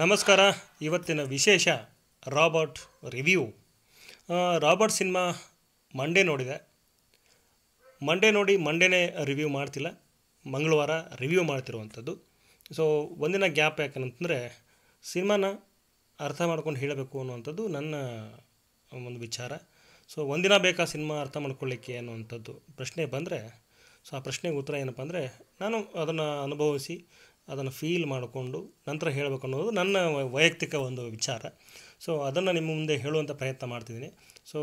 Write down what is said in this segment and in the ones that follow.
ನಮಸ್ಕಾರ ಇವತ್ತಿನ ವಿಶೇಷ Robert review Robert cinema Monday ನೋಡಿದೆ ಮಂಡೇ ನೋಡಿ ಮಂಡೇನೇ ರಿವ್ಯೂ ಮಾಡ್ತಿಲ್ಲ ಮಂಗಳವಾರ ರಿವ್ಯೂ ಮಾಡ್ತಿರುವಂಥದ್ದು ಸೊ ಒಂದಿನ ಗ್ಯಾಪ್ ಯಾಕಂತಂದರೆ ಸಿನಿಮಾನ ಅರ್ಥ ಮಾಡ್ಕೊಂಡು ಹೇಳಬೇಕು ಅನ್ನುವಂಥದ್ದು ನನ್ನ ಒಂದು ವಿಚಾರ ಸೊ ಒಂದಿನ ಬೇಕಾ ಸಿನಿಮಾ ಅರ್ಥ ಮಾಡ್ಕೊಳ್ಳಿಕ್ಕೆ ಅನ್ನುವಂಥದ್ದು ಪ್ರಶ್ನೆ ಬಂದರೆ ಸೊ ಆ ಪ್ರಶ್ನೆಗೆ ಉತ್ತರ ಏನಪ್ಪ ಅಂದರೆ ನಾನು ಅದನ್ನು ಅನುಭವಿಸಿ ಅದನ್ನು ಫೀಲ್ ಮಾಡಿಕೊಂಡು ನಂತರ ಹೇಳಬೇಕು ಅನ್ನೋದು ನನ್ನ ವೈಯಕ್ತಿಕ ಒಂದು ವಿಚಾರ ಸೊ ಅದನ್ನು ನಿಮ್ಮ ಮುಂದೆ ಹೇಳುವಂಥ ಪ್ರಯತ್ನ ಮಾಡ್ತಿದ್ದೀನಿ ಸೊ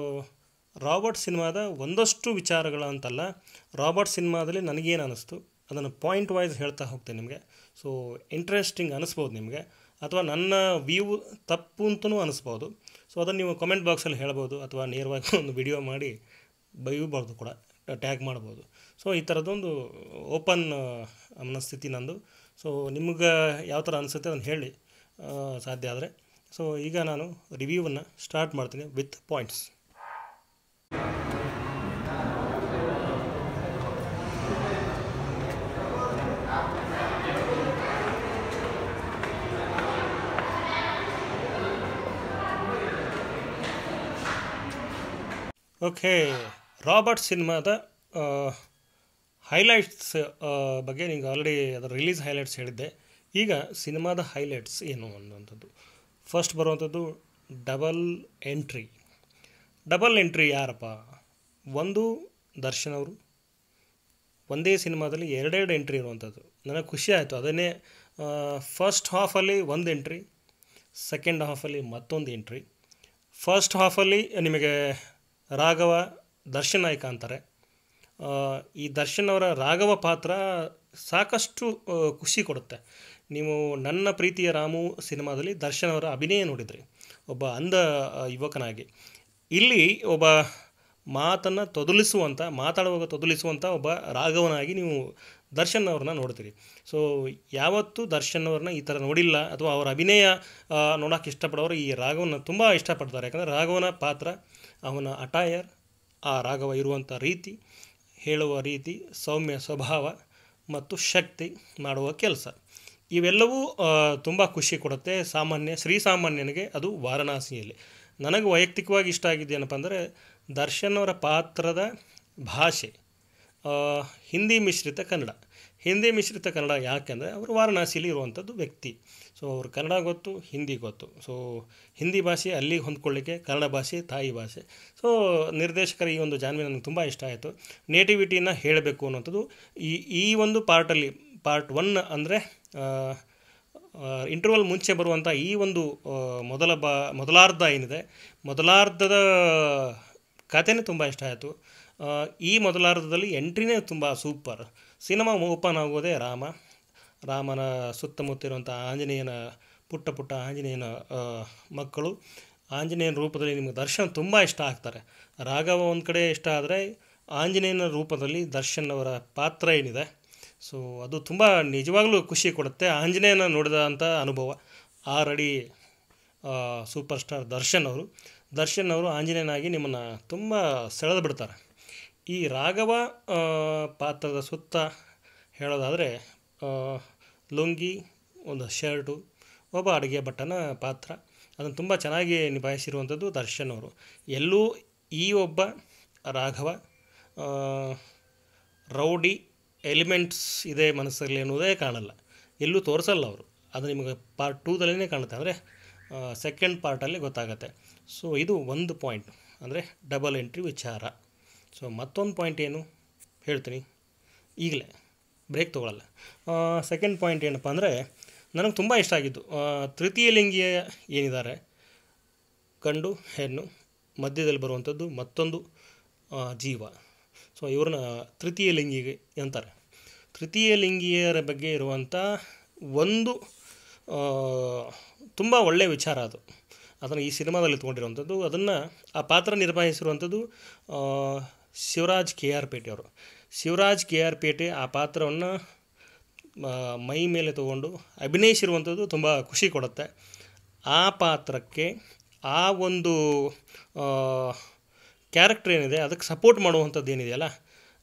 ರಾಬರ್ಟ್ ಸಿನಿಮಾದ ಒಂದಷ್ಟು ವಿಚಾರಗಳು ಅಂತಲ್ಲ ರಾಬರ್ಟ್ ಸಿನಿಮಾದಲ್ಲಿ ನನಗೇನು ಅನ್ನಿಸ್ತು ಅದನ್ನು ಪಾಯಿಂಟ್ ವೈಸ್ ಹೇಳ್ತಾ ಹೋಗ್ತೇನೆ ನಿಮಗೆ ಸೊ ಇಂಟ್ರೆಸ್ಟಿಂಗ್ ಅನಿಸ್ಬೋದು ನಿಮಗೆ ಅಥವಾ ನನ್ನ ವ್ಯೂ ತಪ್ಪು ಅಂತಲೂ ಅನಿಸ್ಬೋದು ಸೊ ಅದನ್ನು ನೀವು ಕಮೆಂಟ್ ಬಾಕ್ಸಲ್ಲಿ ಹೇಳ್ಬೋದು ಅಥವಾ ನೇರವಾಗಿ ಒಂದು ವಿಡಿಯೋ ಮಾಡಿ ಬೈಯಬಾರ್ದು ಕೂಡ ಟ್ಯಾಗ್ ಮಾಡ್ಬೋದು ಸೊ ಈ ಥರದ್ದೊಂದು ಓಪನ್ ಮನಸ್ಥಿತಿ ನಂದು ಸೊ ನಿಮ್ಗೆ ಯಾವ ಥರ ಅನಿಸುತ್ತೆ ಅದನ್ನು ಹೇಳಿ ಸಾಧ್ಯ ಆದರೆ ಸೊ ಈಗ ನಾನು ರಿವ್ಯೂವನ್ನು ಸ್ಟಾರ್ಟ್ ಮಾಡ್ತೀನಿ ವಿತ್ ಪಾಯಿಂಟ್ಸ್ ಓಕೆ ರಾಬರ್ಟ್ ಸಿನಿಮಾದ ಹೈಲೈಟ್ಸ್ ಬಗ್ಗೆ ನಿಮ್ಗೆ ಆಲ್ರೆಡಿ ಅದರ ರಿಲೀಸ್ ಹೈಲೈಟ್ಸ್ ಹೇಳಿದ್ದೆ ಈಗ ಸಿನಿಮಾದ ಹೈಲೈಟ್ಸ್ ಏನು ಅನ್ನುವಂಥದ್ದು ಫಸ್ಟ್ ಬರುವಂಥದ್ದು ಡಬಲ್ ಎಂಟ್ರಿ ಡಬಲ್ ಎಂಟ್ರಿ ಯಾರಪ್ಪ ಒಂದು ದರ್ಶನ್ ಅವರು ಒಂದೇ ಸಿನಿಮಾದಲ್ಲಿ ಎರಡೆರಡು ಎಂಟ್ರಿ ಇರುವಂಥದ್ದು ನನಗೆ ಖುಷಿ ಆಯಿತು ಅದನ್ನೇ ಫಸ್ಟ್ ಹಾಫಲ್ಲಿ ಒಂದು ಎಂಟ್ರಿ ಸೆಕೆಂಡ್ ಹಾಫಲ್ಲಿ ಮತ್ತೊಂದು ಎಂಟ್ರಿ ಫಸ್ಟ್ ಹಾಫಲ್ಲಿ ನಿಮಗೆ ರಾಘವ ದರ್ಶನ್ ನಾಯಕ ಅಂತಾರೆ ಈ ದರ್ಶನ್ ಅವರ ರಾಘವ ಪಾತ್ರ ಸಾಕಷ್ಟು ಖುಷಿ ಕೊಡುತ್ತೆ ನೀವು ನನ್ನ ಪ್ರೀತಿಯ ರಾಮು ಸಿನಿಮಾದಲ್ಲಿ ದರ್ಶನ್ ಅವರ ಅಭಿನಯ ನೋಡಿದ್ರಿ ಒಬ್ಬ ಅಂಧ ಯುವಕನಾಗಿ ಇಲ್ಲಿ ಒಬ್ಬ ಮಾತನ್ನು ತೊದಲಿಸುವಂಥ ಮಾತಾಡುವಾಗ ತೊದಲಿಸುವಂಥ ಒಬ್ಬ ರಾಘವನಾಗಿ ನೀವು ದರ್ಶನ್ ಅವ್ರನ್ನ ನೋಡ್ತೀರಿ ಸೊ ಯಾವತ್ತೂ ದರ್ಶನ್ ಅವ್ರನ್ನ ಈ ಥರ ನೋಡಿಲ್ಲ ಅಥವಾ ಅವರ ಅಭಿನಯ ನೋಡೋಕ್ಕೆ ಇಷ್ಟಪಡೋರು ಈ ರಾಘವನ ತುಂಬ ಇಷ್ಟಪಡ್ತಾರೆ ಯಾಕಂದರೆ ರಾಘವನ ಪಾತ್ರ ಅವನ ಅಟಾಯರ್ ಆ ರಾಘವ ಇರುವಂಥ ರೀತಿ ಹೇಳುವ ರೀತಿ ಸೌಮ್ಯ ಸ್ವಭಾವ ಮತ್ತು ಶಕ್ತಿ ಮಾಡುವ ಕೆಲಸ ಇವೆಲ್ಲವೂ ತುಂಬ ಖುಷಿ ಕೊಡುತ್ತೆ ಸಾಮಾನ್ಯ ಶ್ರೀಸಾಮಾನ್ಯನಿಗೆ ಅದು ವಾರಣಾಸಿಯಲ್ಲಿ ನನಗೆ ವೈಯಕ್ತಿಕವಾಗಿ ಇಷ್ಟ ಆಗಿದ್ದೇನಪ್ಪ ಅಂದರೆ ದರ್ಶನ್ ಅವರ ಪಾತ್ರದ ಭಾಷೆ ಹಿಂದಿ ಮಿಶ್ರಿತ ಕನ್ನಡ ಹಿಂದಿ ಮಿಶ್ರಿತ ಕನ್ನಡ ಯಾಕೆಂದರೆ ಅವರು ವಾರಣಾಸಿಲಿ ಇರುವಂಥದ್ದು ವ್ಯಕ್ತಿ ಸೊ ಅವರು ಕನ್ನಡ ಗೊತ್ತು ಹಿಂದಿ ಗೊತ್ತು ಸೊ ಹಿಂದಿ ಭಾಷೆ ಅಲ್ಲಿಗೆ ಹೊಂದ್ಕೊಳ್ಳಿಕ್ಕೆ ಕನ್ನಡ ಭಾಷೆ ತಾಯಿ ಭಾಷೆ ಸೊ ನಿರ್ದೇಶಕರ ಈ ಒಂದು ಜಾನ್ವಿ ನನಗೆ ತುಂಬ ಇಷ್ಟ ಆಯಿತು ನೇಟಿವಿಟಿನ ಹೇಳಬೇಕು ಅನ್ನೋಂಥದ್ದು ಈ ಈ ಒಂದು ಪಾರ್ಟಲ್ಲಿ ಪಾರ್ಟ್ ಒನ್ ಅಂದರೆ ಇಂಟರ್ವಲ್ ಮುಂಚೆ ಬರುವಂಥ ಈ ಒಂದು ಮೊದಲ ಬಾ ಮೊದಲಾರ್ಧ ಏನಿದೆ ಮೊದಲಾರ್ಧದ ಕತೆನೇ ತುಂಬ ಇಷ್ಟ ಆಯಿತು ಈ ಮೊದಲಾರ್ಧದಲ್ಲಿ ಎಂಟ್ರಿನೇ ತುಂಬ ಸೂಪರ್ ಸಿನಿಮಾ ಓಪನ್ ಆಗೋದೇ ರಾಮ ರಾಮನ ಸುತ್ತಮುತ್ತಿರುವಂಥ ಆಂಜನೇಯನ ಪುಟ್ಟ ಪುಟ್ಟ ಆಂಜನೇಯನ ಮಕ್ಕಳು ಆಂಜನೇಯನ ರೂಪದಲ್ಲಿ ನಿಮಗೆ ದರ್ಶನ್ ತುಂಬ ಇಷ್ಟ ಆಗ್ತಾರೆ ರಾಘವ ಒಂದು ಕಡೆ ಇಷ್ಟ ಆದರೆ ಆಂಜನೇಯನ ರೂಪದಲ್ಲಿ ದರ್ಶನ್ ಅವರ ಪಾತ್ರ ಏನಿದೆ ಸೊ ಅದು ತುಂಬ ನಿಜವಾಗ್ಲೂ ಖುಷಿ ಕೊಡುತ್ತೆ ಆಂಜನೇಯನ ನೋಡಿದಂಥ ಅನುಭವ ಆರಡಿ ಸೂಪರ್ ಸ್ಟಾರ್ ದರ್ಶನ್ ಅವರು ದರ್ಶನ್ ಅವರು ಆಂಜನೇಯನಾಗಿ ನಿಮ್ಮನ್ನು ತುಂಬ ಸೆಳೆದು ಬಿಡ್ತಾರೆ ಈ ರಾಘವ ಪಾತ್ರದ ಸುತ್ತ ಹೇಳೋದಾದರೆ ಲುಂಗಿ ಒಂದು ಶರ್ಟು ಒಬ್ಬ ಅಡುಗೆ ಭಟ್ಟನ ಪಾತ್ರ ಅದನ್ನು ತುಂಬ ಚೆನ್ನಾಗಿ ನಿಭಾಯಿಸಿರುವಂಥದ್ದು ದರ್ಶನ್ ಅವರು ಎಲ್ಲೂ ಈ ಒಬ್ಬ ರಾಘವ ರೌಡಿ ಎಲಿಮೆಂಟ್ಸ್ ಇದೆ ಮನಸ್ಸಲ್ಲಿ ಅನ್ನೋದೇ ಕಾಣಲ್ಲ ಎಲ್ಲೂ ತೋರಿಸಲ್ಲ ಅವರು ಅದು ನಿಮಗೆ ಪಾರ್ಟ್ ಟೂದಲ್ಲೇ ಕಾಣುತ್ತೆ ಅಂದರೆ ಸೆಕೆಂಡ್ ಪಾರ್ಟಲ್ಲಿ ಗೊತ್ತಾಗುತ್ತೆ ಸೊ ಇದು ಒಂದು ಪಾಯಿಂಟ್ ಅಂದರೆ ಡಬಲ್ ಎಂಟ್ರಿ ವಿಚಾರ ಸೊ ಮತ್ತೊಂದು ಪಾಯಿಂಟ್ ಏನು ಹೇಳ್ತೀನಿ ಈಗಲೇ ಬ್ರೇಕ್ ತೊಗೊಳಲ್ಲ ಸೆಕೆಂಡ್ ಪಾಯಿಂಟ್ ಏನಪ್ಪ ಅಂದರೆ ನನಗೆ ತುಂಬ ಇಷ್ಟ ಆಗಿದ್ದು ತೃತೀಯ ಲಿಂಗಿಯ ಏನಿದ್ದಾರೆ ಗಂಡು ಹೆಣ್ಣು ಮಧ್ಯದಲ್ಲಿ ಬರುವಂಥದ್ದು ಮತ್ತೊಂದು ಜೀವ ಸೊ ಇವ್ರನ್ನ ತೃತೀಯ ಲಿಂಗಿ ಅಂತಾರೆ ತೃತೀಯ ಲಿಂಗಿಯರ ಬಗ್ಗೆ ಇರುವಂಥ ಒಂದು ತುಂಬ ಒಳ್ಳೆಯ ವಿಚಾರ ಅದು ಅದನ್ನು ಈ ಸಿನಿಮಾದಲ್ಲಿ ತೊಗೊಂಡಿರುವಂಥದ್ದು ಅದನ್ನು ಆ ಪಾತ್ರ ನಿರ್ವಹಿಸಿರುವಂಥದ್ದು ಶಿವರಾಜ್ ಕೆ ಆರ್ ಪೇಟೆಯವರು ಶಿವರಾಜ್ ಕೆ ಆರ್ ಪೇಟೆ ಆ ಪಾತ್ರವನ್ನು ಮೈ ಮೇಲೆ ತಗೊಂಡು ಅಭಿನಯಿಸಿರುವಂಥದ್ದು ತುಂಬ ಖುಷಿ ಕೊಡುತ್ತೆ ಆ ಪಾತ್ರಕ್ಕೆ ಆ ಒಂದು ಕ್ಯಾರೆಕ್ಟರ್ ಏನಿದೆ ಅದಕ್ಕೆ ಸಪೋರ್ಟ್ ಮಾಡುವಂಥದ್ದು ಏನಿದೆಯಲ್ಲ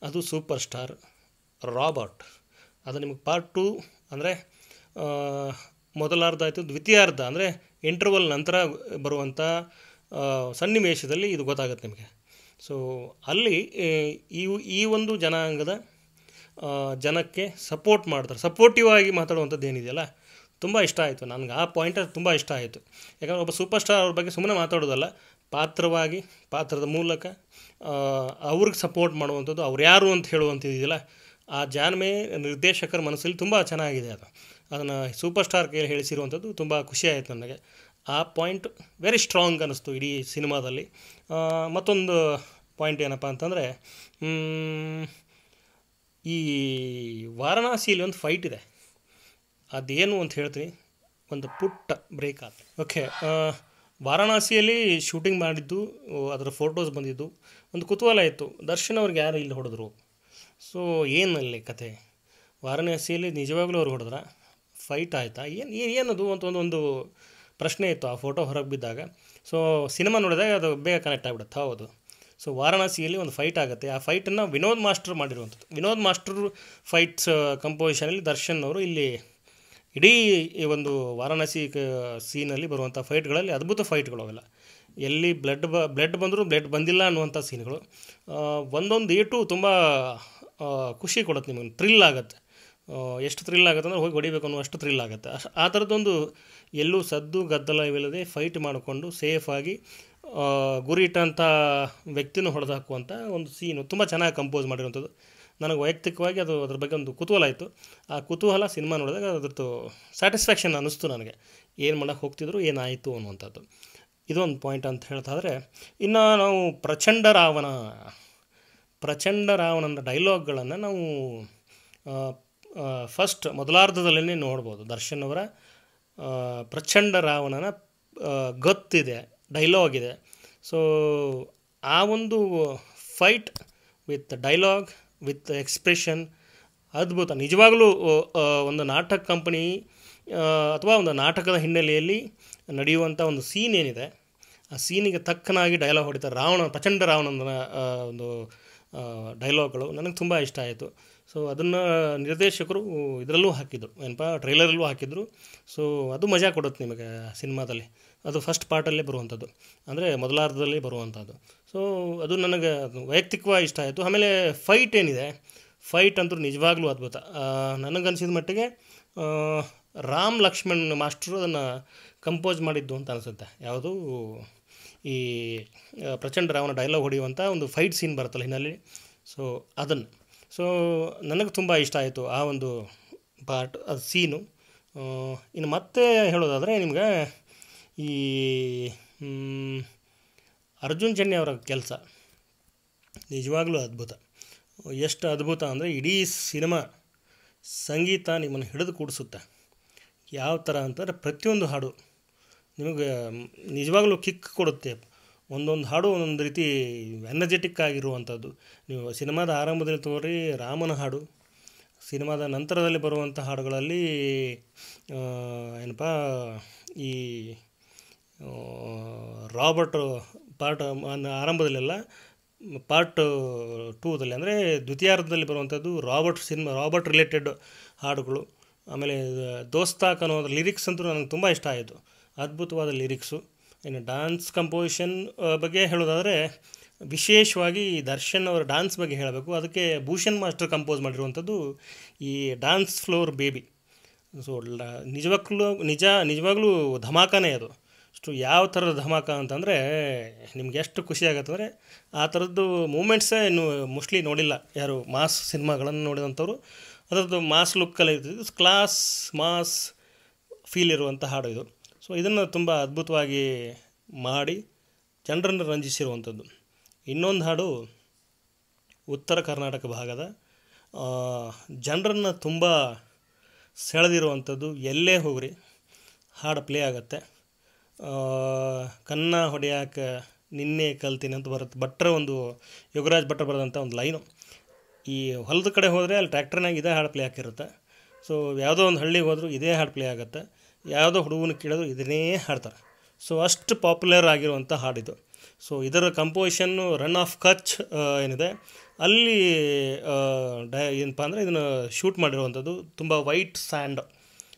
ಅದು ಸೂಪರ್ ಸ್ಟಾರ್ ರಾಬರ್ಟ್ ಅದು ನಿಮಗೆ ಪಾರ್ಟ್ ಟು ಅಂದರೆ ಮೊದಲಾರ್ಧ ಆಯಿತು ದ್ವಿತೀಯಾರ್ಧ ಅಂದರೆ ಇಂಟರ್ವಲ್ ನಂತರ ಬರುವಂಥ ಸನ್ನಿವೇಶದಲ್ಲಿ ಇದು ಗೊತ್ತಾಗುತ್ತೆ ನಿಮಗೆ ಸೊ ಅಲ್ಲಿ ಈ ಈ ಒಂದು ಜನಾಂಗದ ಜನಕ್ಕೆ ಸಪೋರ್ಟ್ ಮಾಡ್ತಾರೆ ಸಪೋರ್ಟಿವ್ ಆಗಿ ಮಾತಾಡುವಂಥದ್ದು ಏನಿದೆಯಲ್ಲ ತುಂಬ ಇಷ್ಟ ಆಯಿತು ನನಗೆ ಆ ಪಾಯಿಂಟ್ ತುಂಬ ಇಷ್ಟ ಆಯಿತು ಯಾಕಂದರೆ ಒಬ್ಬ ಸೂಪರ್ ಸ್ಟಾರ್ ಅವ್ರ ಬಗ್ಗೆ ಸುಮ್ಮನೆ ಮಾತಾಡೋದಲ್ಲ ಪಾತ್ರವಾಗಿ ಪಾತ್ರದ ಮೂಲಕ ಅವ್ರಿಗೆ ಸಪೋರ್ಟ್ ಮಾಡುವಂಥದ್ದು ಅವ್ರು ಯಾರು ಅಂತ ಹೇಳುವಂಥದ್ದಿದೆಯಲ್ಲ ಆ ಜಾನ್ಮೆ ನಿರ್ದೇಶಕರ ಮನಸ್ಸಲ್ಲಿ ತುಂಬ ಚೆನ್ನಾಗಿದೆ ಅದು ಅದನ್ನು ಸೂಪರ್ ಸ್ಟಾರ್ ಕೈಯಲ್ಲಿ ಹೇಳಿಸಿರುವಂಥದ್ದು ತುಂಬ ಆಯಿತು ನನಗೆ ಆ ಪಾಯಿಂಟ್ ವೆರಿ ಸ್ಟ್ರಾಂಗ್ ಅನ್ನಿಸ್ತು ಇಡೀ ಸಿನಿಮಾದಲ್ಲಿ ಮತ್ತೊಂದು ಪಾಯಿಂಟ್ ಏನಪ್ಪ ಅಂತಂದರೆ ಈ ವಾರಣಾಸಿಯಲ್ಲಿ ಒಂದು ಫೈಟ್ ಇದೆ ಅದೇನು ಅಂತ ಹೇಳ್ತೀನಿ ಒಂದು ಪುಟ್ಟ ಬ್ರೇಕ್ ಆದ ಓಕೆ ವಾರಣಾಸಿಯಲ್ಲಿ ಶೂಟಿಂಗ್ ಮಾಡಿದ್ದು ಅದರ ಫೋಟೋಸ್ ಬಂದಿದ್ದು ಒಂದು ಕುತೂಹಲ ಇತ್ತು ದರ್ಶನ್ ಅವ್ರಿಗೆ ಯಾರು ಇಲ್ಲಿ ಹೊಡೆದ್ರು ಸೊ ಏನಲ್ಲಿ ಕತೆ ವಾರಣಾಸಿಯಲ್ಲಿ ನಿಜವಾಗ್ಲೂ ಅವ್ರು ಹೊಡೆದ್ರ ಫೈಟ್ ಆಯಿತಾ ಏನು ಏನದು ಅಂತ ಒಂದು ಒಂದು ಪ್ರಶ್ನೆ ಇತ್ತು ಆ ಫೋಟೋ ಹೊರಗೆ ಬಿದ್ದಾಗ ಸೊ ಸಿನಿಮಾ ನೋಡಿದಾಗ ಅದು ಬೇಗ ಕನೆಕ್ಟ್ ಆಗಿಬಿಡುತ್ತೆ ಹೌದು ಸೊ ವಾರಾಣಸಿಯಲ್ಲಿ ಒಂದು ಫೈಟ್ ಆಗುತ್ತೆ ಆ ಫೈಟನ್ನು ವಿನೋದ್ ಮಾಸ್ಟರ್ ಮಾಡಿರುವಂಥದ್ದು ವಿನೋದ್ ಮಾಸ್ಟರ್ ಫೈಟ್ಸ್ ಕಂಪೋಸಿಷನಲ್ಲಿ ದರ್ಶನ್ ಅವರು ಇಲ್ಲಿ ಇಡೀ ಈ ಒಂದು ವಾರಾಣಸಿ ಸೀನಲ್ಲಿ ಬರುವಂಥ ಫೈಟ್ಗಳಲ್ಲಿ ಅದ್ಭುತ ಫೈಟ್ಗಳು ಅವೆಲ್ಲ ಎಲ್ಲಿ ಬ್ಲಡ್ ಬ ಬ್ಲಡ್ ಬಂದರೂ ಬ್ಲಡ್ ಬಂದಿಲ್ಲ ಅನ್ನುವಂಥ ಸೀನ್ಗಳು ಒಂದೊಂದು ಏಟು ತುಂಬ ಖುಷಿ ಕೊಡುತ್ತೆ ನಿಮಗೆ ಥ್ರಿಲ್ ಆಗುತ್ತೆ ಎಷ್ಟು ಥ್ರಿಲ್ ಆಗುತ್ತೆ ಅಂದರೆ ಹೋಗಿ ಹೊಡಿಬೇಕು ಅನ್ನೋ ಅಷ್ಟು ಥ್ರಿಲ್ ಆಗುತ್ತೆ ಆ ಥರದ್ದೊಂದು ಎಲ್ಲೂ ಸದ್ದು ಗದ್ದಲವಿಲ್ಲದೆ ಫೈಟ್ ಮಾಡಿಕೊಂಡು ಸೇಫಾಗಿ ಗುರಿ ಇಟ್ಟಂಥ ವ್ಯಕ್ತಿನೂ ಹೊಡೆದಾಕುವಂಥ ಒಂದು ಸೀನು ತುಂಬ ಚೆನ್ನಾಗಿ ಕಂಪೋಸ್ ಮಾಡಿರುವಂಥದ್ದು ನನಗೆ ವೈಯಕ್ತಿಕವಾಗಿ ಅದು ಅದ್ರ ಬಗ್ಗೆ ಒಂದು ಕುತೂಹಲ ಆಯಿತು ಆ ಕುತೂಹಲ ಸಿನಿಮಾ ನೋಡಿದಾಗ ಅದ್ರದ್ದು ಸ್ಯಾಟಿಸ್ಫ್ಯಾಕ್ಷನ್ ಅನ್ನಿಸ್ತು ನನಗೆ ಏನು ಮಾಡೋಕೆ ಹೋಗ್ತಿದ್ರು ಏನಾಯಿತು ಅನ್ನುವಂಥದ್ದು ಇದೊಂದು ಪಾಯಿಂಟ್ ಅಂತ ಹೇಳ್ತಾದರೆ ಇನ್ನು ನಾವು ಪ್ರಚಂಡ ರಾವಣ ಪ್ರಚಂಡ ರಾವಣನ ಡೈಲಾಗ್ಗಳನ್ನು ನಾವು ಫಸ್ಟ್ ಮೊದಲಾರ್ಧದಲ್ಲೇ ನೋಡ್ಬೋದು ದರ್ಶನ್ ಅವರ ಪ್ರಚಂಡ ರಾವಣನ ಗೊತ್ತಿದೆ ಡೈಲಾಗ್ ಇದೆ ಸೊ ಆ ಒಂದು fight with dialogue with expression ಅದ್ಭುತ ನಿಜವಾಗಲೂ ಒಂದು ನಾಟಕ ಕಂಪನಿ ಅಥವಾ ಒಂದು ನಾಟಕದ ಹಿನ್ನೆಲೆಯಲ್ಲಿ ನಡೆಯುವಂಥ ಒಂದು ಸೀನ್ ಏನಿದೆ ಆ ಸೀನಿಗೆ ತಕ್ಕನಾಗಿ ಡೈಲಾಗ್ ಹೊಡಿತಾರೆ ರಾವಣ ಪ್ರಚಂಡ ರಾವಣನ ಒಂದು ಡೈಲಾಗ್ಗಳು ನನಗೆ ತುಂಬ ಇಷ್ಟ ಆಯಿತು ಸೊ ಅದನ್ನು ನಿರ್ದೇಶಕರು ಇದರಲ್ಲೂ ಹಾಕಿದ್ರು ಏನಪ್ಪ ಟ್ರೈಲರಲ್ಲೂ ಹಾಕಿದ್ರು ಸೊ ಅದು ಮಜಾ ಕೊಡುತ್ತೆ ನಿಮಗೆ ಸಿನಿಮಾದಲ್ಲಿ ಅದು ಫಸ್ಟ್ ಪಾರ್ಟಲ್ಲೇ ಬರುವಂಥದ್ದು ಅಂದರೆ ಮೊದಲಾರ್ಧದಲ್ಲಿ ಬರುವಂಥದ್ದು ಸೊ ಅದು ನನಗೆ ವೈಯಕ್ತಿಕವಾಗಿ ಇಷ್ಟ ಆಯಿತು ಆಮೇಲೆ ಫೈಟ್ ಏನಿದೆ ಫೈಟ್ ಅಂದರೂ ನಿಜವಾಗ್ಲೂ ಅದ್ಭುತ ನನಗನ್ಸಿದ ಮಟ್ಟಿಗೆ ರಾಮ್ ಲಕ್ಷ್ಮಣ್ ಮಾಸ್ಟರು ಅದನ್ನು ಕಂಪೋಸ್ ಮಾಡಿದ್ದು ಅಂತ ಅನಿಸುತ್ತೆ ಯಾವುದು ಈ ಪ್ರಚಂಡ ರಾವಣ ಡೈಲಾಗ್ ಹೊಡೆಯುವಂಥ ಒಂದು ಫೈಟ್ ಸೀನ್ ಬರುತ್ತಲ್ಲ ಹಿನ್ನೆಲೆ ಸೊ ಅದನ್ನು ಸೊ ನನಗೆ ತುಂಬ ಇಷ್ಟ ಆಯಿತು ಆ ಒಂದು ಪಾರ್ಟ್ ಅದು ಸೀನು ಇನ್ನು ಮತ್ತೆ ಹೇಳೋದಾದರೆ ನಿಮಗೆ ಈ ಅರ್ಜುನ್ ಜನ್ಯ ಅವರ ಕೆಲಸ ನಿಜವಾಗ್ಲೂ ಅದ್ಭುತ ಎಷ್ಟು ಅದ್ಭುತ ಅಂದರೆ ಇಡೀ ಸಿನಿಮಾ ಸಂಗೀತ ನಿಮ್ಮನ್ನು ಹಿಡಿದು ಕೂಡಿಸುತ್ತೆ ಯಾವ ಥರ ಅಂತಂದರೆ ಪ್ರತಿಯೊಂದು ಹಾಡು ನಿಮಗೆ ನಿಜವಾಗ್ಲೂ ಕಿಕ್ ಕೊಡುತ್ತೆ ಒಂದೊಂದು ಹಾಡು ಒಂದೊಂದು ರೀತಿ ಎನರ್ಜೆಟಿಕ್ ಆಗಿರುವಂಥದ್ದು ನೀವು ಸಿನಿಮಾದ ಆರಂಭದಲ್ಲಿ ತೋರಿ ರಾಮನ ಹಾಡು ಸಿನಿಮಾದ ನಂತರದಲ್ಲಿ ಬರುವಂಥ ಹಾಡುಗಳಲ್ಲಿ ಏನಪ್ಪ ಈ ರಾಬರ್ಟ್ ಪಾರ್ಟ್ ಆರಂಭದಲ್ಲೆಲ್ಲ ಪಾರ್ಟ್ ಟೂದಲ್ಲಿ ಅಂದರೆ ದ್ವಿತೀಯಾರ್ಧದಲ್ಲಿ ಬರುವಂಥದ್ದು ರಾಬರ್ಟ್ ಸಿನಿಮಾ ರಾಬರ್ಟ್ ರಿಲೇಟೆಡ್ ಹಾಡುಗಳು ಆಮೇಲೆ ದೋಸ್ತಾಕ್ ಅನ್ನೋದ್ರ ಲಿರಿಕ್ಸ್ ಅಂತೂ ನನಗೆ ತುಂಬ ಇಷ್ಟ ಆಯಿತು ಅದ್ಭುತವಾದ ಲಿರಿಕ್ಸು ಇನ್ನು ಡ್ಯಾನ್ಸ್ ಕಂಪೋಸಿಷನ್ ಬಗ್ಗೆ ಹೇಳೋದಾದರೆ ವಿಶೇಷವಾಗಿ ದರ್ಶನ್ ಅವರ ಡ್ಯಾನ್ಸ್ ಬಗ್ಗೆ ಹೇಳಬೇಕು ಅದಕ್ಕೆ ಭೂಷಣ್ ಮಾಸ್ಟರ್ ಕಂಪೋಸ್ ಮಾಡಿರುವಂಥದ್ದು ಈ ಡ್ಯಾನ್ಸ್ ಫ್ಲೋರ್ ಬೇಬಿ ಸೊ ನಿಜವಾಗ್ಲೂ ನಿಜ ನಿಜವಾಗ್ಲೂ ಧಮಾಕನೇ ಅದು ಅಷ್ಟು ಯಾವ ಥರದ ಧಮಾಕ ಅಂತಂದರೆ ನಿಮ್ಗೆ ಎಷ್ಟು ಖುಷಿ ಅಂದರೆ ಆ ಥರದ್ದು ಮೂಮೆಂಟ್ಸೇ ಇನ್ನು ಮೋಸ್ಟ್ಲಿ ನೋಡಿಲ್ಲ ಯಾರು ಮಾಸ್ ಸಿನಿಮಾಗಳನ್ನು ನೋಡಿದಂಥವ್ರು ಅದರದ್ದು ಮಾಸ್ ಲುಕ್ಕಲ್ಲಿ ಇರ್ತದೆ ಕ್ಲಾಸ್ ಮಾಸ್ ಫೀಲ್ ಇರುವಂಥ ಹಾಡು ಇದು ಸೊ ಇದನ್ನು ತುಂಬ ಅದ್ಭುತವಾಗಿ ಮಾಡಿ ಜನರನ್ನು ರಂಜಿಸಿರುವಂಥದ್ದು ಇನ್ನೊಂದು ಹಾಡು ಉತ್ತರ ಕರ್ನಾಟಕ ಭಾಗದ ಜನರನ್ನು ತುಂಬ ಸೆಳೆದಿರುವಂಥದ್ದು ಎಲ್ಲೇ ಹೋಗ್ರಿ ಹಾಡು ಪ್ಲೇ ಆಗುತ್ತೆ ಕನ್ನ ಹೊಡೆಯಕ್ಕೆ ನಿನ್ನೆ ಕಲ್ತೀನಿ ಅಂತ ಬರುತ್ತೆ ಭಟ್ರ ಒಂದು ಯುಗರಾಜ್ ಭಟ್ರ ಬರೆದಂಥ ಒಂದು ಲೈನು ಈ ಹೊಲದ ಕಡೆ ಹೋದರೆ ಅಲ್ಲಿ ಟ್ರ್ಯಾಕ್ಟರ್ನಾಗ ಇದೇ ಹಾಡು ಪ್ಲೇ ಹಾಕಿರುತ್ತೆ ಸೊ ಯಾವುದೋ ಒಂದು ಹಳ್ಳಿಗೆ ಹೋದರೂ ಇದೇ ಹಾಡು ಪ್ಲೇ ಆಗುತ್ತೆ ಯಾವುದೋ ಹುಡುಗನ ಕೇಳಿದ್ರು ಇದನ್ನೇ ಹಾಡ್ತಾರೆ ಸೊ ಅಷ್ಟು ಪಾಪ್ಯುಲರ್ ಆಗಿರುವಂಥ ಹಾಡಿದು ಸೊ ಇದರ ಕಂಪೋಸಿಷನ್ನು ರನ್ ಆಫ್ ಕಚ್ ಏನಿದೆ ಅಲ್ಲಿ ಡೈ ಏನಪ್ಪ ಅಂದರೆ ಇದನ್ನು ಶೂಟ್ ಮಾಡಿರುವಂಥದ್ದು ತುಂಬ ವೈಟ್ ಸ್ಯಾಂಡ್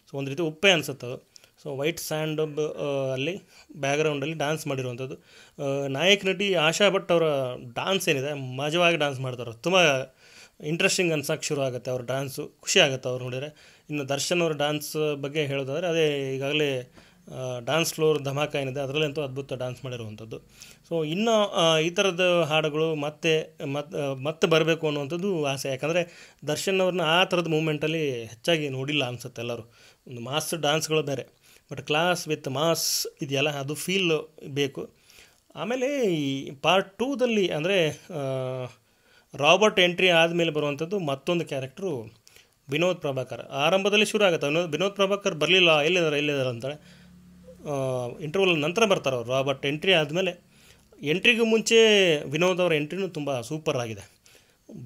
ಸೊ ಒಂದು ರೀತಿ ಉಪ್ಪೆ ಅನಿಸುತ್ತೆ ಅದು ಸೊ ವೈಟ್ ಸ್ಯಾಂಡ್ ಅಲ್ಲಿ ಬ್ಯಾಗ್ರೌಂಡಲ್ಲಿ ಡ್ಯಾನ್ಸ್ ಮಾಡಿರುವಂಥದ್ದು ನಾಯಕ ನಟಿ ಆಶಾ ಭಟ್ ಅವರ ಡ್ಯಾನ್ಸ್ ಏನಿದೆ ಮಜವಾಗಿ ಡ್ಯಾನ್ಸ್ ಮಾಡ್ತಾರೆ ತುಂಬ ಇಂಟ್ರೆಸ್ಟಿಂಗ್ ಅನ್ಸೋಕ್ಕೆ ಶುರು ಆಗುತ್ತೆ ಅವ್ರ ಡ್ಯಾನ್ಸು ಖುಷಿ ಆಗುತ್ತೆ ಅವ್ರು ನೋಡಿದರೆ ಇನ್ನು ದರ್ಶನ್ ಅವ್ರ ಡ್ಯಾನ್ಸ್ ಬಗ್ಗೆ ಹೇಳೋದಾದರೆ ಅದೇ ಈಗಾಗಲೇ ಡ್ಯಾನ್ಸ್ ಫ್ಲೋರ್ ಧಮಾಕ ಏನಿದೆ ಅದರಲ್ಲಂತೂ ಅದ್ಭುತ ಡ್ಯಾನ್ಸ್ ಮಾಡಿರುವಂಥದ್ದು ಸೊ ಇನ್ನೂ ಈ ಥರದ ಹಾಡುಗಳು ಮತ್ತೆ ಮತ್ತೆ ಮತ್ತೆ ಬರಬೇಕು ಅನ್ನುವಂಥದ್ದು ಆಸೆ ಯಾಕಂದರೆ ದರ್ಶನ್ ಅವ್ರನ್ನ ಆ ಥರದ ಮೂಮೆಂಟಲ್ಲಿ ಹೆಚ್ಚಾಗಿ ನೋಡಿಲ್ಲ ಅನ್ಸುತ್ತೆ ಎಲ್ಲರೂ ಒಂದು ಮಾಸ್ ಡ್ಯಾನ್ಸ್ಗಳು ಬೇರೆ ಬಟ್ ಕ್ಲಾಸ್ ವಿತ್ ಮಾಸ್ ಇದೆಯಲ್ಲ ಅದು ಫೀಲ್ ಬೇಕು ಆಮೇಲೆ ಈ ಪಾರ್ಟ್ ಟೂದಲ್ಲಿ ಅಂದರೆ ರಾಬರ್ಟ್ ಎಂಟ್ರಿ ಆದಮೇಲೆ ಬರುವಂಥದ್ದು ಮತ್ತೊಂದು ಕ್ಯಾರೆಕ್ಟ್ರು ವಿನೋದ್ ಪ್ರಭಾಕರ್ ಆರಂಭದಲ್ಲಿ ಶುರು ಆಗುತ್ತೆ ವಿನೋದ್ ಪ್ರಭಾಕರ್ ಬರಲಿಲ್ಲ ಎಲ್ಲಿದ್ದಾರೆ ಎಲ್ಲಿದ್ದಾರೆ ಅಂತಾರೆ ಇಂಟರ್ವಲ್ ನಂತರ ಬರ್ತಾರೆ ಅವರು ಬಟ್ ಎಂಟ್ರಿ ಆದಮೇಲೆ ಎಂಟ್ರಿಗೂ ಮುಂಚೆ ವಿನೋದ್ ಅವರ ಎಂಟ್ರಿನೂ ತುಂಬ ಸೂಪರ್ ಆಗಿದೆ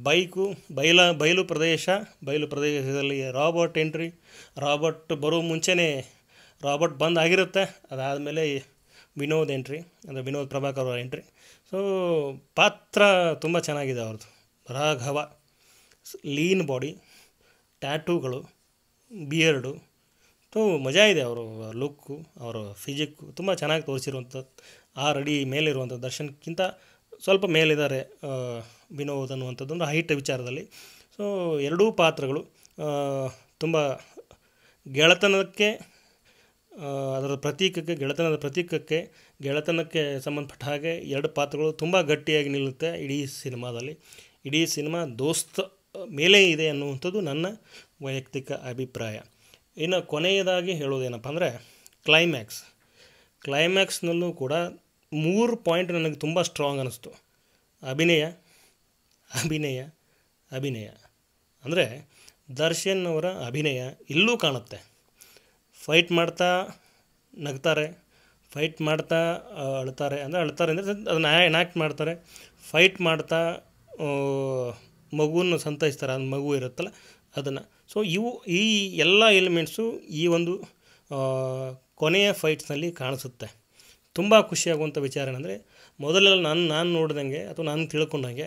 ಬೈಕು ಬಯಲ ಬಯಲು ಪ್ರದೇಶ ಬಯಲು ಪ್ರದೇಶದಲ್ಲಿ ರಾಬರ್ಟ್ ಎಂಟ್ರಿ ರಾಬರ್ಟ್ ಬರೋ ಮುಂಚೆನೇ ರಾಬರ್ಟ್ ಬಂದ್ ಆಗಿರುತ್ತೆ ಅದಾದಮೇಲೆ ವಿನೋದ್ ಎಂಟ್ರಿ ಅಂದರೆ ವಿನೋದ್ ಪ್ರಭಾಕರ್ ಅವರ ಎಂಟ್ರಿ ಸೊ ಪಾತ್ರ ತುಂಬ ಚೆನ್ನಾಗಿದೆ ಅವ್ರದ್ದು ರಾಘವ ಲೀನ್ ಬಾಡಿ ಟ್ಯಾಟೂಗಳು ಬಿಯರ್ಡು ಸೋ ಮಜಾ ಇದೆ ಅವರು ಲುಕ್ಕು ಅವರ ಫಿಸಿಕ್ಕು ತುಂಬ ಚೆನ್ನಾಗಿ ತೋರಿಸಿರುವಂಥದ್ದು ರೆಡಿ ಮೇಲಿರುವಂಥ ದರ್ಶನ್ಕ್ಕಿಂತ ಸ್ವಲ್ಪ ಮೇಲಿದ್ದಾರೆ ವಿನೋದ್ ಅನ್ನುವಂಥದ್ದು ಅಂದರೆ ಹೈಟ್ ವಿಚಾರದಲ್ಲಿ ಸೊ ಎರಡೂ ಪಾತ್ರಗಳು ತುಂಬ ಗೆಳೆತನಕ್ಕೆ ಅದರ ಪ್ರತೀಕಕ್ಕೆ ಗೆಳೆತನದ ಪ್ರತೀಕಕ್ಕೆ ಗೆಳೆತನಕ್ಕೆ ಸಂಬಂಧಪಟ್ಟ ಹಾಗೆ ಎರಡು ಪಾತ್ರಗಳು ತುಂಬ ಗಟ್ಟಿಯಾಗಿ ನಿಲ್ಲುತ್ತೆ ಇಡೀ ಸಿನಿಮಾದಲ್ಲಿ ಇಡೀ ಸಿನಿಮಾ ದೋಸ್ತ್ ಮೇಲೆ ಇದೆ ಅನ್ನುವಂಥದ್ದು ನನ್ನ ವೈಯಕ್ತಿಕ ಅಭಿಪ್ರಾಯ ಇನ್ನು ಕೊನೆಯದಾಗಿ ಹೇಳೋದೇನಪ್ಪ ಅಂದರೆ ಕ್ಲೈಮ್ಯಾಕ್ಸ್ ಕ್ಲೈಮ್ಯಾಕ್ಸ್ನಲ್ಲೂ ಕೂಡ ಮೂರು ಪಾಯಿಂಟ್ ನನಗೆ ತುಂಬ ಸ್ಟ್ರಾಂಗ್ ಅನ್ನಿಸ್ತು ಅಭಿನಯ ಅಭಿನಯ ಅಭಿನಯ ಅಂದರೆ ದರ್ಶನ್ ಅವರ ಅಭಿನಯ ಇಲ್ಲೂ ಕಾಣುತ್ತೆ ಫೈಟ್ ಮಾಡ್ತಾ ನಗ್ತಾರೆ ಫೈಟ್ ಮಾಡ್ತಾ ಅಳ್ತಾರೆ ಅಂದರೆ ಅಳ್ತಾರೆ ಅಂದರೆ ಅದನ್ನು ಎನ್ಯಾಕ್ಟ್ ಮಾಡ್ತಾರೆ ಫೈಟ್ ಮಾಡ್ತಾ ಮಗುವನ್ನು ಸಂತೈಸ್ತಾರೆ ಅದು ಮಗು ಇರುತ್ತಲ್ಲ ಅದನ್ನು ಸೊ ಇವು ಈ ಎಲ್ಲ ಎಲಿಮೆಂಟ್ಸು ಈ ಒಂದು ಕೊನೆಯ ಫೈಟ್ಸ್ನಲ್ಲಿ ಕಾಣಿಸುತ್ತೆ ತುಂಬ ಖುಷಿಯಾಗುವಂಥ ವಿಚಾರ ಏನಂದರೆ ಮೊದಲೆಲ್ಲ ನಾನು ನಾನು ನೋಡಿದಂಗೆ ಅಥವಾ ನಾನು ತಿಳ್ಕೊಂಡಂಗೆ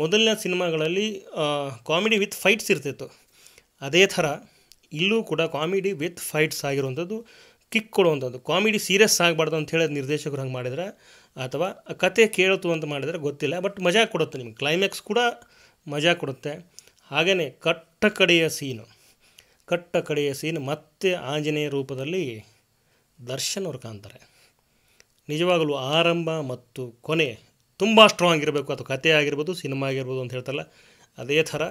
ಮೊದಲಿನ ಸಿನಿಮಾಗಳಲ್ಲಿ ಕಾಮಿಡಿ ವಿತ್ ಫೈಟ್ಸ್ ಇರ್ತಿತ್ತು ಅದೇ ಥರ ಇಲ್ಲೂ ಕೂಡ ಕಾಮಿಡಿ ವಿತ್ ಫೈಟ್ಸ್ ಆಗಿರುವಂಥದ್ದು ಕಿಕ್ ಕೊಡುವಂಥದ್ದು ಕಾಮಿಡಿ ಸೀರಿಯಸ್ ಆಗಬಾರ್ದು ಅಂತ ಹೇಳಿದ ನಿರ್ದೇಶಕರು ಹಂಗೆ ಮಾಡಿದರೆ ಅಥವಾ ಕತೆ ಕೇಳುತ್ತು ಅಂತ ಮಾಡಿದರೆ ಗೊತ್ತಿಲ್ಲ ಬಟ್ ಮಜಾ ಕೊಡುತ್ತೆ ನಿಮ್ಗೆ ಕ್ಲೈಮ್ಯಾಕ್ಸ್ ಕೂಡ ಮಜಾ ಕೊಡುತ್ತೆ ಹಾಗೆಯೇ ಕಟ್ಟ ಕಡೆಯ ಸೀನು ಕಟ್ಟ ಕಡೆಯ ಸೀನು ಮತ್ತೆ ಆಂಜನೇಯ ರೂಪದಲ್ಲಿ ದರ್ಶನ್ ಅವ್ರು ಕಾಣ್ತಾರೆ ನಿಜವಾಗಲೂ ಆರಂಭ ಮತ್ತು ಕೊನೆ ತುಂಬ ಸ್ಟ್ರಾಂಗ್ ಇರಬೇಕು ಅಥವಾ ಕಥೆ ಆಗಿರ್ಬೋದು ಸಿನಿಮಾ ಆಗಿರ್ಬೋದು ಅಂತ ಹೇಳ್ತಲ್ಲ ಅದೇ ಥರ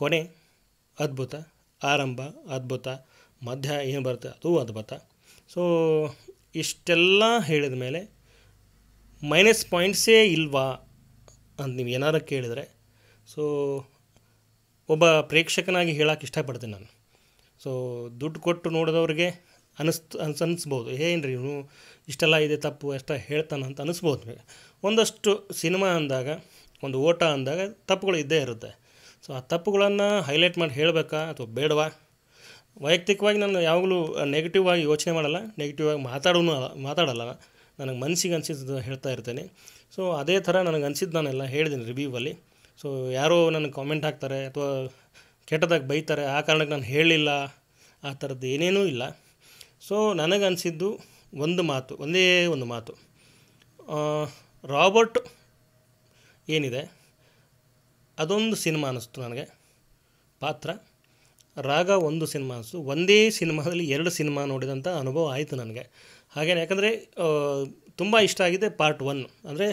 ಕೊನೆ ಅದ್ಭುತ ಆರಂಭ ಅದ್ಭುತ ಮಧ್ಯ ಏನು ಬರುತ್ತೆ ಅದು ಅದ್ಭುತ ಸೊ ಇಷ್ಟೆಲ್ಲ ಹೇಳಿದ ಮೇಲೆ ಮೈನಸ್ ಪಾಯಿಂಟ್ಸೇ ಇಲ್ವಾ ಅಂತ ನೀವು ಏನಾರು ಕೇಳಿದರೆ ಸೊ ಒಬ್ಬ ಪ್ರೇಕ್ಷಕನಾಗಿ ಹೇಳೋಕೆ ಇಷ್ಟಪಡ್ತೀನಿ ನಾನು ಸೊ ದುಡ್ಡು ಕೊಟ್ಟು ನೋಡಿದವ್ರಿಗೆ ಅನಿಸ್ತು ಅನ್ಸ್ ಅನಿಸ್ಬೋದು ಏನು ರೀ ಇವನು ಇಷ್ಟೆಲ್ಲ ಇದೆ ತಪ್ಪು ಹೇಳ್ತಾನೆ ಅಂತ ಅನಿಸ್ಬೋದು ಒಂದಷ್ಟು ಸಿನಿಮಾ ಅಂದಾಗ ಒಂದು ಓಟ ಅಂದಾಗ ತಪ್ಪುಗಳು ಇದ್ದೇ ಇರುತ್ತೆ ಸೊ ಆ ತಪ್ಪುಗಳನ್ನು ಹೈಲೈಟ್ ಮಾಡಿ ಹೇಳಬೇಕಾ ಅಥವಾ ಬೇಡವಾ ವೈಯಕ್ತಿಕವಾಗಿ ನಾನು ಯಾವಾಗಲೂ ನೆಗೆಟಿವ್ ಆಗಿ ಯೋಚನೆ ಮಾಡಲ್ಲ ನೆಗೆಟಿವ್ ಆಗಿ ಮಾತಾಡೋನು ಮಾತಾಡಲ್ಲ ನನಗೆ ಮನಸ್ಸಿಗೆ ಅನಿಸಿದ್ದು ಹೇಳ್ತಾ ಇರ್ತೇನೆ ಸೊ ಅದೇ ಥರ ನನಗೆ ಅನಿಸಿದ್ದು ನಾನೆಲ್ಲ ಹೇಳಿದ್ದೀನಿ ರಿವ್ಯೂವಲ್ಲಿ ಸೊ ಯಾರೋ ನನಗೆ ಕಾಮೆಂಟ್ ಹಾಕ್ತಾರೆ ಅಥವಾ ಕೆಟ್ಟದಾಗಿ ಬೈತಾರೆ ಆ ಕಾರಣಕ್ಕೆ ನಾನು ಹೇಳಿಲ್ಲ ಆ ಥರದ್ದು ಏನೇನೂ ಇಲ್ಲ ಸೊ ನನಗನ್ಸಿದ್ದು ಒಂದು ಮಾತು ಒಂದೇ ಒಂದು ಮಾತು ರಾಬರ್ಟ್ ಏನಿದೆ ಅದೊಂದು ಸಿನಿಮಾ ಅನ್ನಿಸ್ತು ನನಗೆ ಪಾತ್ರ ರಾಗ ಒಂದು ಸಿನಿಮಾ ಅನ್ನಿಸ್ತು ಒಂದೇ ಸಿನಿಮಾದಲ್ಲಿ ಎರಡು ಸಿನಿಮಾ ನೋಡಿದಂಥ ಅನುಭವ ಆಯಿತು ನನಗೆ ಹಾಗೇನೆ ಯಾಕಂದರೆ ತುಂಬ ಇಷ್ಟ ಆಗಿದೆ ಪಾರ್ಟ್ ಒನ್ ಅಂದರೆ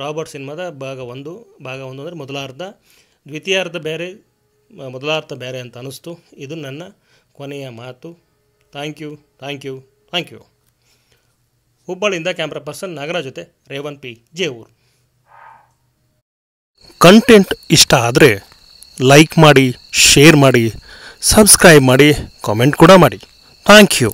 ರಾಬರ್ಟ್ ಸಿನಿಮಾದ ಭಾಗ ಒಂದು ಭಾಗ ಒಂದು ಅಂದರೆ ಮೊದಲಾರ್ಧ ದ್ವಿತೀಯಾರ್ಧ ಬೇರೆ ಮೊದಲಾರ್ಧ ಬೇರೆ ಅಂತ ಅನ್ನಿಸ್ತು ಇದು ನನ್ನ ಕೊನೆಯ ಮಾತು thank you thank you thank you ಹುಬ್ಬಳ್ಳಿಯಿಂದ ಕ್ಯಾಮ್ರಾ ಪರ್ಸನ್ ನಾಗರಾಜ್ ಜೊತೆ ರೇವನ್ ಪಿ ಜೇವೂರ್ ಕಂಟೆಂಟ್ ಇಷ್ಟ ಆದರೆ ಲೈಕ್ ಮಾಡಿ ಶೇರ್ ಮಾಡಿ ಸಬ್ಸ್ಕ್ರೈಬ್ ಮಾಡಿ ಕಾಮೆಂಟ್ ಕೂಡ ಮಾಡಿ ಥ್ಯಾಂಕ್ ಯು